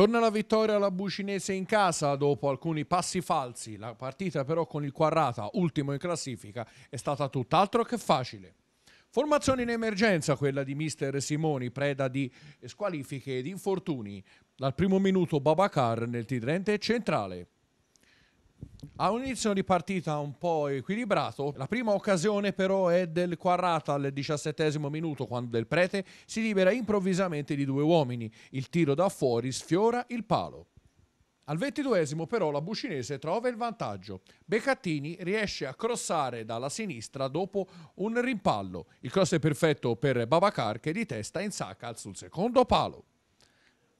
Torna la vittoria alla Bucinese in casa dopo alcuni passi falsi. La partita però con il Quarrata, ultimo in classifica, è stata tutt'altro che facile. Formazione in emergenza quella di mister Simoni, preda di squalifiche ed infortuni. Dal primo minuto Babacar nel tirrente centrale. Ha un inizio di partita un po' equilibrato. La prima occasione però è del Quarrata al diciassettesimo minuto quando Del Prete si libera improvvisamente di due uomini. Il tiro da fuori sfiora il palo. Al ventiduesimo però la Bucinese trova il vantaggio. Beccattini riesce a crossare dalla sinistra dopo un rimpallo. Il cross è perfetto per Babacar che di testa insacca sul secondo palo.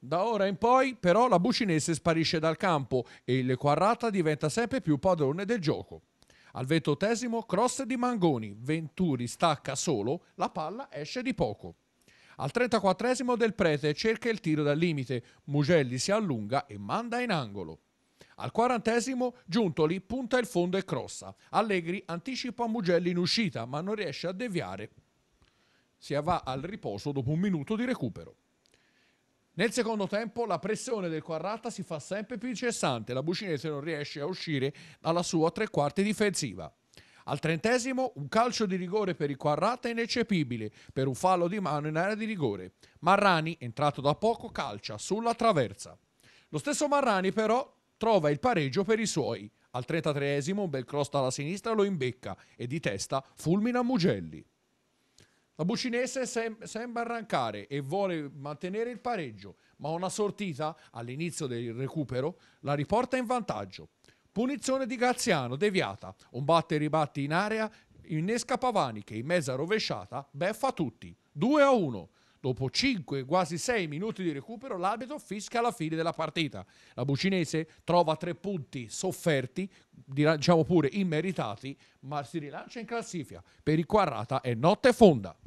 Da ora in poi però la Bucinese sparisce dal campo e il Quarrata diventa sempre più padrone del gioco. Al ventottesimo cross di Mangoni, Venturi stacca solo, la palla esce di poco. Al 34 del Prete cerca il tiro dal limite, Mugelli si allunga e manda in angolo. Al 40 Giuntoli punta il fondo e crossa. Allegri anticipa Mugelli in uscita ma non riesce a deviare. Si va al riposo dopo un minuto di recupero. Nel secondo tempo la pressione del Quarratta si fa sempre più incessante, la Bucinese non riesce a uscire dalla sua tre quarti difensiva. Al trentesimo un calcio di rigore per il Quarratta ineccepibile per un fallo di mano in area di rigore. Marrani, entrato da poco, calcia sulla traversa. Lo stesso Marrani però trova il pareggio per i suoi. Al 33esimo un bel cross dalla sinistra lo imbecca e di testa fulmina Mugelli. La Bucinese sembra arrancare e vuole mantenere il pareggio, ma una sortita all'inizio del recupero la riporta in vantaggio. Punizione di Graziano, deviata, un batte e ribatte in area, innesca Pavani che in mezza rovesciata beffa tutti. 2 a 1. Dopo 5, quasi 6 minuti di recupero, l'arbitro fischia la fine della partita. La Bucinese trova tre punti sofferti, diciamo pure immeritati, ma si rilancia in classifica. Per il Quarrata è notte fonda.